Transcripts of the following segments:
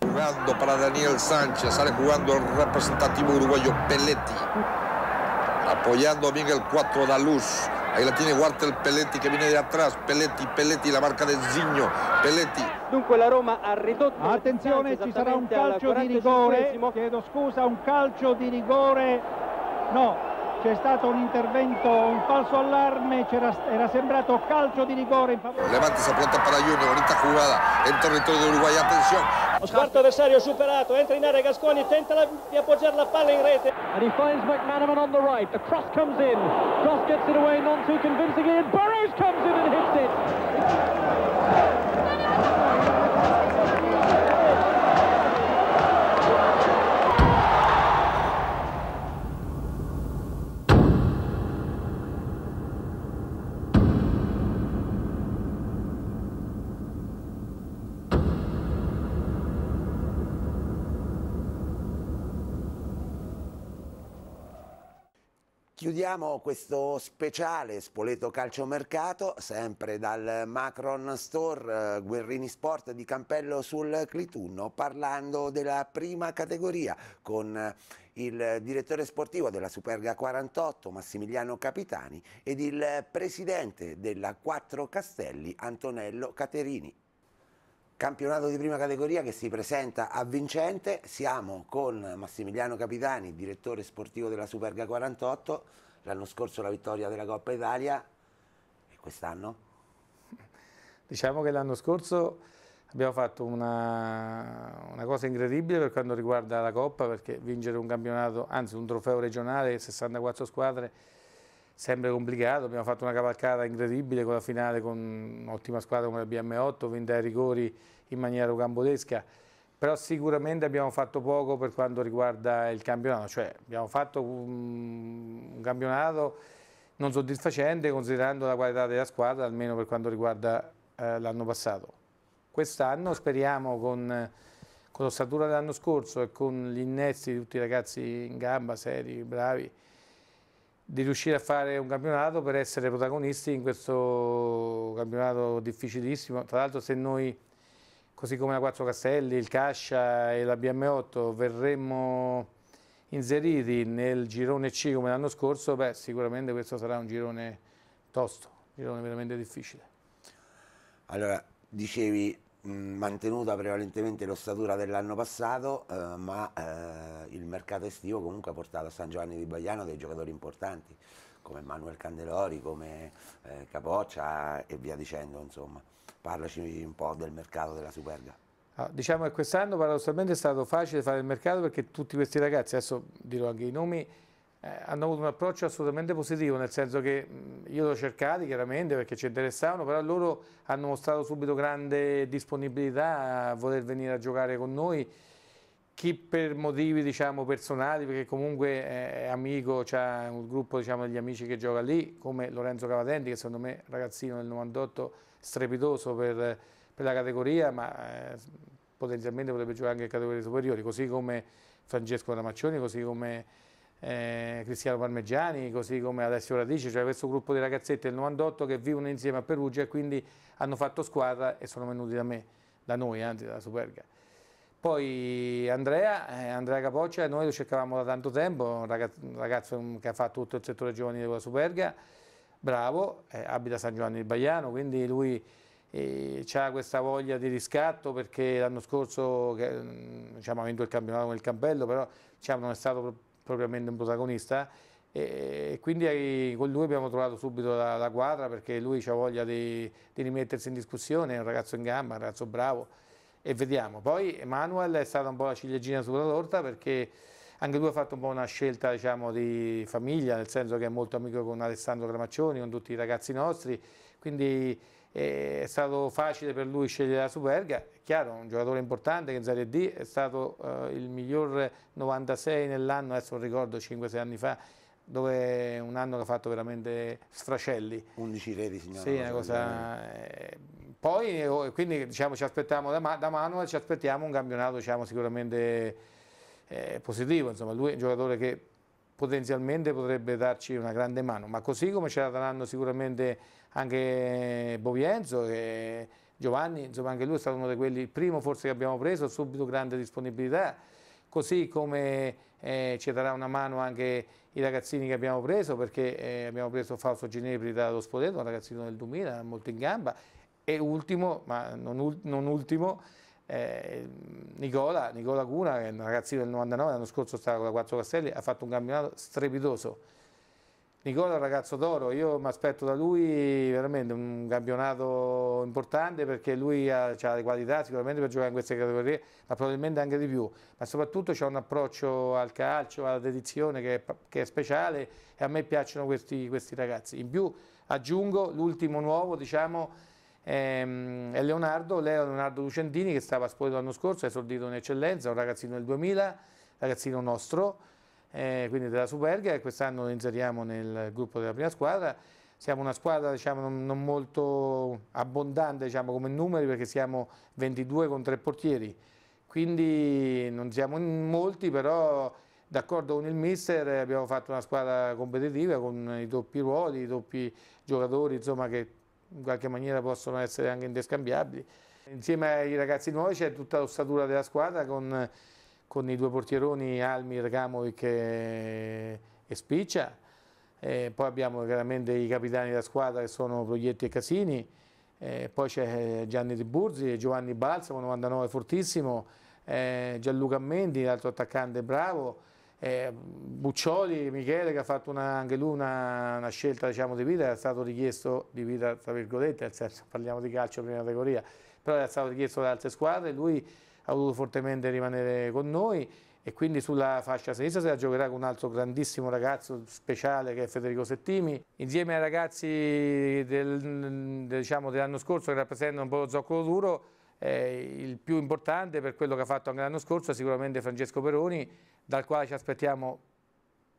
Jugando para Daniel Sánchez, sale jugando el representativo uruguayo Peletti. Apoyando bien el 4 da luz. Ahí la tiene Walter Peletti che viene da atrás. Peletti, Peletti, la marca del Zigno. Peletti. Dunque la Roma ha ridotto. Attenzione, ci sarà un calcio di rigore. Chiedo scusa, un calcio di rigore. No, c'è stato un intervento, un falso allarme, era sembrato calcio di rigore. In favore. Levante se pronta para Juno, bonita jugada, entra il territorio dell'Uruguay, attenzione. Lo scarto avversario superato, entra in area Gasconi, tenta la, di appoggiare la palla in rete. And he finds McManaman on the right, the cross comes in, cross gets it away, non too convincingly, and Burrows comes in and hits it. Chiudiamo questo speciale Spoleto Calciomercato, sempre dal Macron Store eh, Guerrini Sport di Campello sul Clitunno, parlando della prima categoria con eh, il direttore sportivo della Superga 48 Massimiliano Capitani ed il presidente della Quattro Castelli Antonello Caterini. Campionato di prima categoria che si presenta a vincente, siamo con Massimiliano Capitani, direttore sportivo della Superga 48, l'anno scorso la vittoria della Coppa Italia e quest'anno? Diciamo che l'anno scorso abbiamo fatto una, una, cosa incredibile per quanto riguarda la Coppa perché vincere un campionato, anzi un trofeo regionale, 64 squadre sempre complicato, abbiamo fatto una cavalcata incredibile con la finale con un'ottima squadra come la BM8, vinta ai rigori in maniera rocambolesca, però sicuramente abbiamo fatto poco per quanto riguarda il campionato, cioè abbiamo fatto un, campionato non soddisfacente considerando la qualità della squadra, almeno per quanto riguarda eh, l'anno passato. Quest'anno speriamo con, con l'ossatura dell'anno scorso e con gli innesti di tutti i ragazzi in gamba, seri, bravi, di riuscire a fare un campionato per essere protagonisti in questo campionato difficilissimo. Tra l'altro se noi, così come la Quattro Castelli, il Cascia e la BM8, verremmo inseriti nel girone C come l'anno scorso, beh, sicuramente questo sarà un girone tosto, un girone veramente difficile. Allora, dicevi Mm, mantenuta prevalentemente l'ossatura dell'anno passato, eh, ma eh, il mercato estivo comunque ha portato a San Giovanni di Bagliano dei giocatori importanti come Manuel Candelori, come eh, Capoccia e via dicendo, insomma. Parlaci un po' del mercato della Superga. Ah, diciamo che quest'anno paradossalmente è stato facile fare il mercato perché tutti questi ragazzi, adesso dirò anche i nomi, eh, hanno avuto un approccio assolutamente positivo, nel senso che io l'ho cercato chiaramente perché ci interessavano, però loro hanno mostrato subito grande disponibilità a voler venire a giocare con noi, chi per motivi diciamo, personali, perché comunque eh, è amico, c'è un gruppo diciamo, degli amici che gioca lì, come Lorenzo Cavatenti, che secondo me ragazzino del 98 strepitoso per, per la categoria, ma eh, potenzialmente potrebbe giocare anche in categorie superiori, così come Francesco Ramaccioni, così come eh, Cristiano Parmeggiani, così come Alessio Radice, cioè questo gruppo di ragazzette del 98 che vivono insieme a Perugia e quindi hanno fatto squadra e sono venuti da me, da noi, anzi dalla Superga. Poi Andrea, eh, Andrea Capoccia, noi lo cercavamo da tanto tempo, un ragazzo, un ragazzo che ha fatto tutto il settore giovanile con la Superga, bravo, eh, abita a San Giovanni di Baiano, quindi lui eh, ha questa voglia di riscatto perché l'anno scorso, che, mm, diciamo, ha vinto il campionato con il Campello, però diciamo, non è stato proprio propriamente un protagonista e quindi con lui abbiamo trovato subito la, la quadra perché lui ha voglia di, di, rimettersi in discussione, è un ragazzo in gamba, un ragazzo bravo e vediamo. Poi Manuel è stata un po' la ciliegina sulla torta perché anche lui ha fatto un po' una scelta diciamo, di famiglia, nel senso che è molto amico con Alessandro Gramaccioni, con tutti i ragazzi nostri, quindi è stato facile per lui scegliere la Superga, è chiaro, un giocatore importante che in Serie D è stato eh, il miglior 96 nell'anno, adesso non ricordo, 5-6 anni fa, dove un anno che ha fatto veramente sfracelli. 11 reti, signore. Sì, una cosa... Eh, poi, oh, quindi diciamo, ci aspettiamo da, da Manuel, ci aspettiamo un campionato diciamo, sicuramente eh, positivo, insomma, lui è un giocatore che potenzialmente potrebbe darci una grande mano, ma così come ce la daranno sicuramente anche Bovienzo, che Giovanni, insomma anche lui è stato uno di quelli, il primo forse che abbiamo preso, subito grande disponibilità, così come eh, ci darà una mano anche i ragazzini che abbiamo preso, perché eh, abbiamo preso Fausto Ginepri dallo Spoleto, un ragazzino del 2000, molto in gamba, e ultimo, ma non, non ultimo, eh, Nicola, Nicola Cuna, che è un ragazzino del 99, l'anno scorso stava con la Quattro Castelli, ha fatto un campionato strepitoso Nicola è un ragazzo d'oro, io mi aspetto da lui veramente un campionato importante perché lui ha, ha, le qualità sicuramente per giocare in queste categorie, ma probabilmente anche di più, ma soprattutto c'è un approccio al calcio, alla dedizione che è, che è speciale e a me piacciono questi, questi ragazzi. In più aggiungo l'ultimo nuovo, diciamo, ehm, è Leonardo, Leo Leonardo Lucentini che stava a Spoleto l'anno scorso, è esordito in eccellenza, un ragazzino del 2000, ragazzino nostro, eh, quindi della Superga e quest'anno lo inseriamo nel gruppo della prima squadra. Siamo una squadra diciamo, non, non, molto abbondante diciamo, come numeri perché siamo 22 con tre portieri, quindi non siamo in molti però d'accordo con il mister abbiamo fatto una squadra competitiva con i doppi ruoli, i doppi giocatori insomma, che in qualche maniera possono essere anche interscambiabili. Insieme ai ragazzi nuovi c'è tutta l'ossatura della squadra con con i due portieroni Almir, Gamovic e, e Spiccia, e poi abbiamo chiaramente i capitani della squadra che sono Proietti e Casini, e poi c'è Gianni Di Burzi, Giovanni Balsamo, 99 fortissimo, eh, Gianluca Mendi, l'altro attaccante bravo, eh, Buccioli, Michele che ha fatto una, anche lui una, una scelta diciamo, di vita, era stato richiesto di vita tra virgolette, nel senso parliamo di calcio prima categoria, però era stato richiesto da altre squadre, lui ha voluto fortemente rimanere con noi e quindi sulla fascia sinistra se la giocherà con un altro grandissimo ragazzo speciale che è Federico Settimi, insieme ai ragazzi del, diciamo, dell'anno scorso che rappresentano un po' lo zoccolo duro, eh, il più importante per quello che ha fatto anche l'anno scorso è sicuramente Francesco Peroni, dal quale ci aspettiamo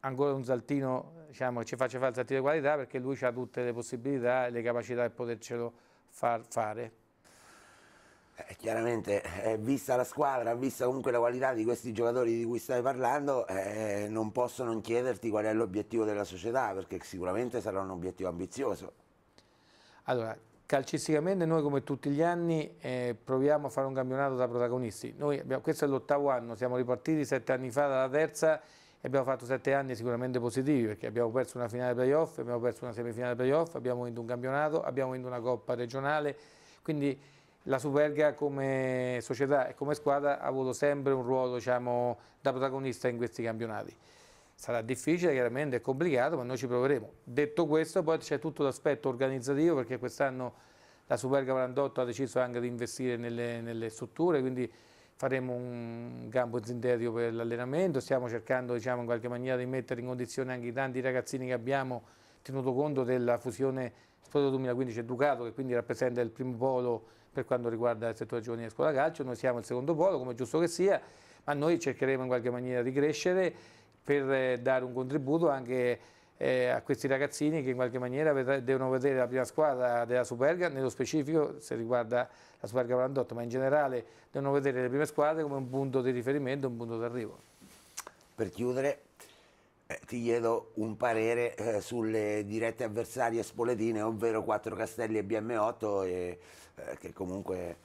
ancora un saltino diciamo, che ci faccia fare il saltino di qualità perché lui ha tutte le possibilità e le capacità per potercelo far fare. Eh, chiaramente, eh, vista la squadra, vista comunque la qualità di questi giocatori di cui stai parlando, eh, non posso non chiederti qual è l'obiettivo della società, perché sicuramente sarà un obiettivo ambizioso. Allora, calcisticamente noi come tutti gli anni eh, proviamo a fare un campionato da protagonisti. Noi abbiamo, questo è l'ottavo anno, siamo ripartiti sette anni fa dalla terza e abbiamo fatto sette anni sicuramente positivi perché abbiamo perso una finale playoff, abbiamo perso una semifinale playoff, abbiamo vinto un campionato, abbiamo vinto una coppa regionale, quindi la Superga come società e come squadra ha avuto sempre un ruolo diciamo, da protagonista in questi campionati. Sarà difficile, chiaramente è complicato, ma noi ci proveremo. Detto questo, poi c'è tutto l'aspetto organizzativo perché quest'anno la Superga 48 ha deciso anche di investire nelle, nelle strutture, quindi faremo un campo sintetico per l'allenamento, stiamo cercando diciamo, in qualche maniera di mettere in condizione anche i tanti ragazzini che abbiamo tenuto conto della fusione Sport 2015 e Ducato, che quindi rappresenta il primo polo per quanto riguarda il settore giovanile e scuola calcio, noi siamo il secondo polo, come giusto che sia, ma noi cercheremo in qualche maniera di crescere per eh, dare un contributo anche eh, a questi ragazzini che in qualche maniera devono vedere la prima squadra della Superga, nello specifico se riguarda la Superga 48, ma in generale devono vedere le prime squadre come un punto di riferimento, un punto d'arrivo. Per chiudere, eh, ti chiedo un parere eh, sulle dirette avversarie spoletine, ovvero 4 Castelli e BM8, e, eh, che comunque eh,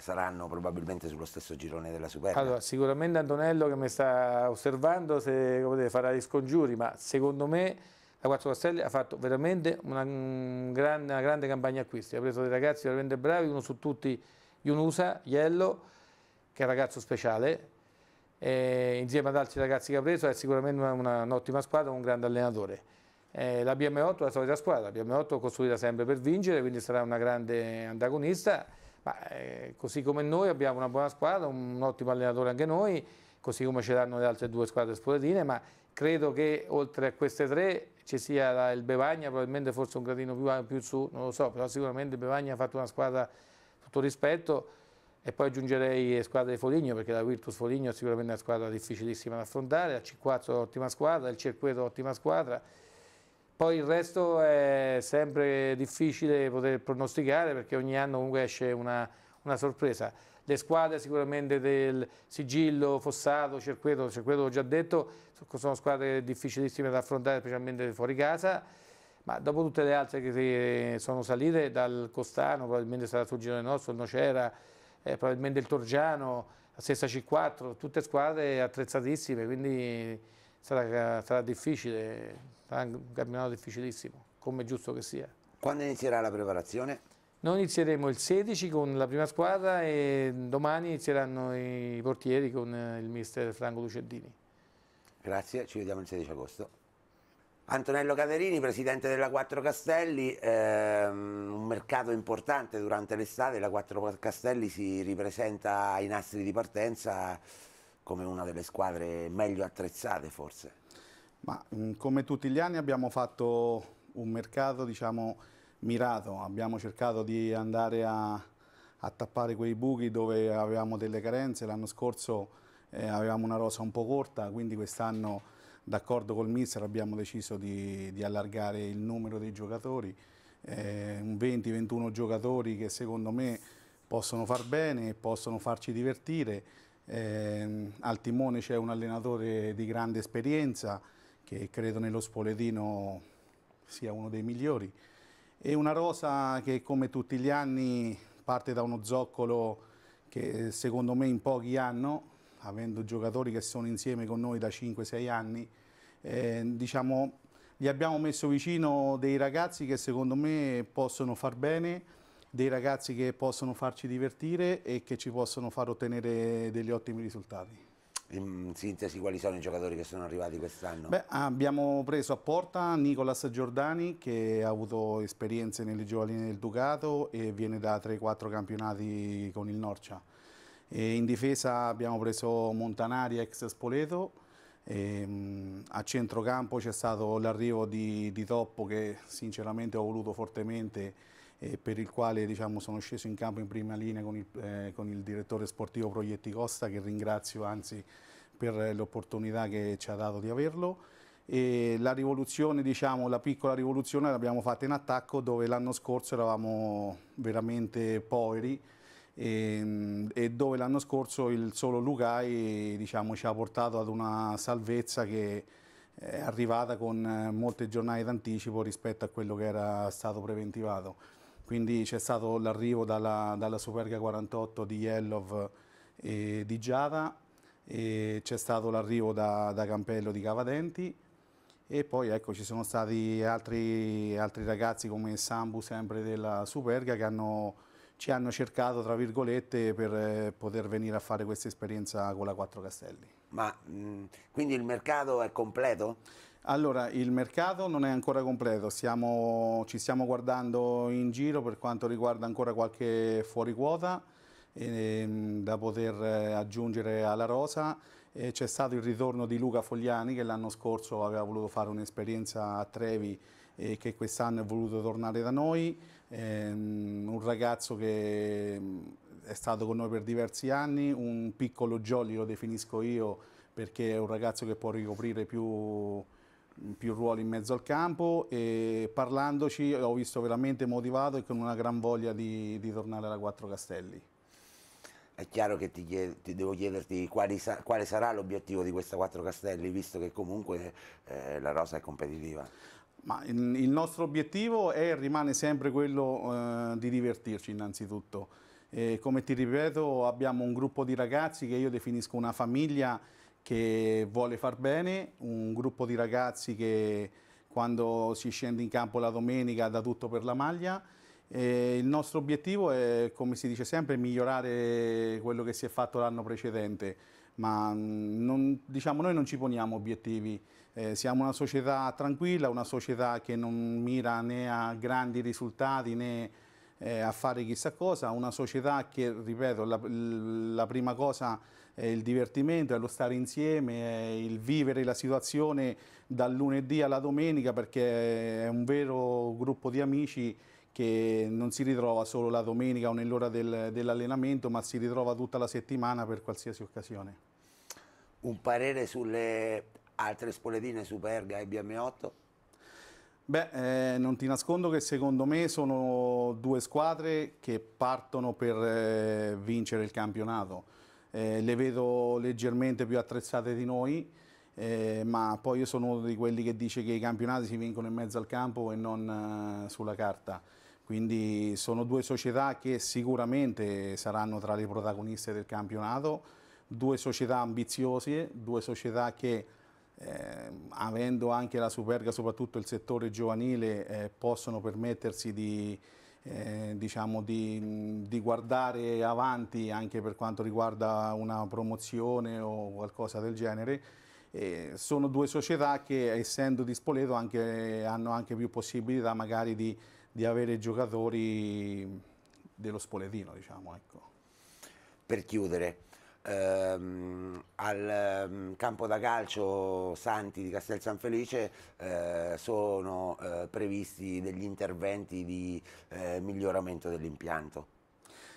saranno probabilmente sullo stesso girone della Superga. Allora, sicuramente Antonello che mi sta osservando se, potete, farà gli scongiuri, ma secondo me la 4 Castelli ha fatto veramente una, una, mm, grande, una grande, campagna acquisti, ha preso dei ragazzi veramente bravi, uno su tutti Yunusa, Iello, che è un ragazzo speciale, eh, insieme ad altri ragazzi che ha preso, è sicuramente un'ottima squadra, un grande allenatore. Eh, la BM8 è la solita squadra, la BM8 costruita sempre per vincere, quindi sarà una grande antagonista, ma eh, così come noi abbiamo una buona squadra, un, un ottimo allenatore anche noi, così come ce l'hanno le altre due squadre spoletine, ma credo che oltre a queste tre ci sia la, il Bevagna, probabilmente forse un gradino più, più su, non lo so, però sicuramente il Bevagna ha fatto una squadra tutto rispetto, e poi aggiungerei squadre di Foligno, perché la Virtus Foligno è sicuramente una squadra difficilissima da affrontare, la C4 è ottima squadra, il Cerqueto è ottima squadra. Poi il resto è sempre difficile poter pronosticare perché ogni anno comunque esce una, una sorpresa. Le squadre sicuramente del Sigillo, Fossato, Cerqueto, Cerqueto l'ho già detto, sono squadre difficilissime da affrontare, specialmente fuori casa, ma dopo tutte le altre che sono salite, dal Costano probabilmente sarà sul girone nostro, il Nocera, eh, probabilmente il Torgiano, la stessa C4, tutte squadre attrezzatissime, quindi sarà, sarà difficile, sarà un campionato difficilissimo, come è giusto che sia. Quando inizierà la preparazione? Noi inizieremo il 16 con la prima squadra e domani inizieranno i portieri con il mister Franco Lucendini. Grazie, ci vediamo il 16 agosto. Antonello Caverini, presidente della Quattro Castelli, ehm, un mercato importante durante l'estate, la Quattro Castelli si ripresenta ai nastri di partenza come una delle squadre meglio attrezzate forse. Ma mm, come tutti gli anni abbiamo fatto un mercato diciamo mirato, abbiamo cercato di andare a, a tappare quei buchi dove avevamo delle carenze, l'anno scorso eh, avevamo una rosa un po' corta, quindi quest'anno d'accordo col mister abbiamo deciso di, di, allargare il numero dei giocatori, eh, 20-21 giocatori che secondo me possono far bene, possono farci divertire. Eh, al timone c'è un allenatore di grande esperienza che credo nello Spoletino sia uno dei migliori. e una rosa che come tutti gli anni parte da uno zoccolo che secondo me in pochi hanno, avendo giocatori che sono insieme con noi da 5-6 anni, eh, diciamo, gli abbiamo messo vicino dei ragazzi che secondo me possono far bene, dei ragazzi che possono farci divertire e che ci possono far ottenere degli ottimi risultati. In sintesi, quali sono i giocatori che sono arrivati quest'anno? abbiamo preso a porta Nicolas Giordani che ha avuto esperienze nelle giovanili del Ducato e viene da 3-4 campionati con il Norcia. E in difesa abbiamo preso Montanari ex Spoleto, e, a centrocampo c'è stato l'arrivo di, di Toppo che sinceramente ho voluto fortemente e per il quale diciamo, sono sceso in campo in prima linea con il, eh, con il direttore sportivo Proietti Costa che ringrazio anzi per l'opportunità che ci ha dato di averlo. E la rivoluzione, diciamo, la piccola rivoluzione l'abbiamo fatta in attacco dove l'anno scorso eravamo veramente poveri e, ehm, e dove l'anno scorso il solo Lucai diciamo, ci ha portato ad una salvezza che è arrivata con eh, molte giornate d'anticipo rispetto a quello che era stato preventivato. Quindi c'è stato l'arrivo dalla, dalla, Superga 48 di Yellov e di Giada, c'è stato l'arrivo da, da, Campello di Cavadenti e poi ecco, ci sono stati altri, altri ragazzi come Sambu sempre della Superga che hanno ci hanno cercato, tra virgolette, per eh, poter venire a fare questa esperienza con la Quattro Castelli. Ma mm, quindi il mercato è completo? Allora, il mercato non è ancora completo, stiamo, ci stiamo guardando in giro per quanto riguarda ancora qualche fuori quota eh, da poter eh, aggiungere alla rosa. Eh, C'è stato il ritorno di Luca Fogliani che l'anno scorso aveva voluto fare un'esperienza a Trevi e che quest'anno è voluto tornare da noi ehm, un ragazzo che mm, è stato con noi per diversi anni, un piccolo jolly lo definisco io perché è un ragazzo che può ricoprire più, mm, più ruoli in mezzo al campo e parlandoci ho visto veramente motivato e con una gran voglia di, di tornare alla Quattro Castelli. È chiaro che ti, chied ti devo chiederti quali sa quale sarà l'obiettivo di questa Quattro Castelli, visto che comunque eh, la rosa è competitiva. Ma il nostro obiettivo è e rimane sempre quello eh, di divertirci innanzitutto. E come ti ripeto abbiamo un gruppo di ragazzi che io definisco una famiglia che vuole far bene, un gruppo di ragazzi che quando si scende in campo la domenica dà tutto per la maglia. E il nostro obiettivo è, come si dice sempre, migliorare quello che si è fatto l'anno precedente ma mm, non, diciamo, noi non ci poniamo obiettivi. Eh, siamo una società tranquilla, una società che non mira né a grandi risultati né eh, a fare chissà cosa, una società che, ripeto, la, la prima cosa è il divertimento, è lo stare insieme, è il vivere la situazione dal lunedì alla domenica perché è un vero gruppo di amici che non si ritrova solo la domenica o nell'ora del, dell'allenamento, ma si ritrova tutta la settimana per qualsiasi occasione. Un parere sulle altre spoletine Superga e BM8? Beh, eh, non ti nascondo che secondo me sono due squadre che partono per eh, vincere il campionato. Eh, le vedo leggermente più attrezzate di noi, eh, ma poi io sono uno di quelli che dice che i campionati si vincono in mezzo al campo e non eh, sulla carta. Quindi sono due società che sicuramente saranno tra le protagoniste del campionato, due società ambiziose, due società che eh, avendo anche la Superga, soprattutto il settore giovanile, eh, possono permettersi di, eh, diciamo di, di, guardare avanti anche per quanto riguarda una promozione o qualcosa del genere. sono due società che essendo di Spoleto anche, hanno anche più possibilità magari di di avere giocatori dello spoletino, diciamo. Ecco. Per chiudere, ehm, al ehm, campo da calcio Santi di Castel San Felice eh, sono eh, previsti degli interventi di eh, miglioramento dell'impianto.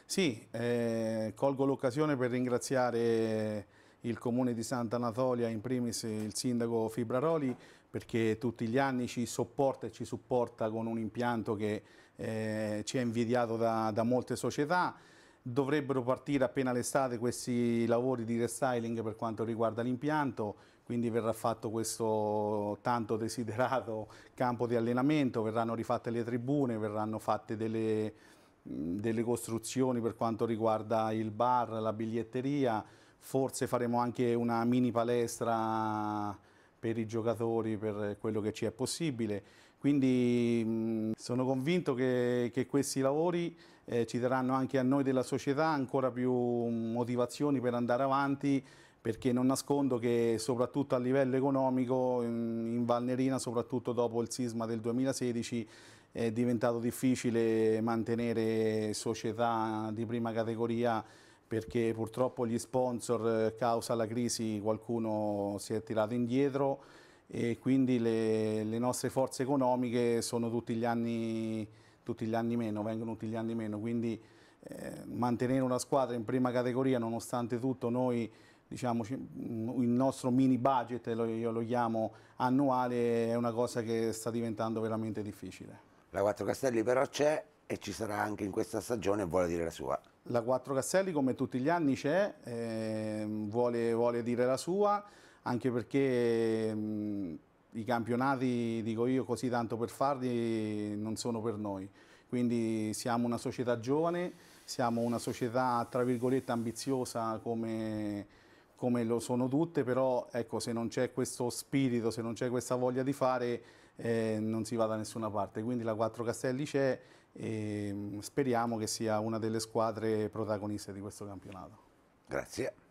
Sì, eh, colgo l'occasione per ringraziare il comune di Sant'Anatolia, in primis il sindaco Fibraroli, perché tutti gli anni ci sopporta e ci supporta con un impianto che eh, ci è invidiato da, da molte società dovrebbero partire appena l'estate questi lavori di restyling per quanto riguarda l'impianto, quindi verrà fatto questo tanto desiderato campo di allenamento, verranno rifatte le tribune, verranno fatte delle, delle costruzioni per quanto riguarda il bar, la biglietteria, forse faremo anche una mini palestra per i giocatori, per quello che ci è possibile. Quindi sono convinto che, che questi lavori eh, ci daranno anche a noi della società ancora più motivazioni per andare avanti perché non nascondo che soprattutto a livello economico in Valnerina, soprattutto dopo il sisma del 2016, è diventato difficile mantenere società di prima categoria perché purtroppo gli sponsor, eh, causa la crisi, qualcuno si è tirato indietro e quindi le, le nostre forze economiche sono tutti gli anni, tutti gli anni meno, vengono tutti gli anni meno, quindi eh, mantenere una squadra in prima categoria nonostante tutto noi diciamo, mm, il nostro mini budget, io lo chiamo annuale, è una cosa che sta diventando veramente difficile. La Quattro Castelli però c'è e ci sarà anche in questa stagione e vuole dire la sua. La Quattro Castelli come tutti gli anni c'è, eh, vuole, vuole, dire la sua, anche perché mh, i campionati, dico io così tanto per farli, non sono per noi. Quindi siamo una società giovane, siamo una società tra virgolette ambiziosa come, come lo sono tutte, però ecco, se non c'è questo spirito, se non c'è questa voglia di fare, eh, non si va da nessuna parte. Quindi la Quattro Castelli c'è e mm, speriamo che sia una delle squadre protagoniste di questo campionato. Grazie.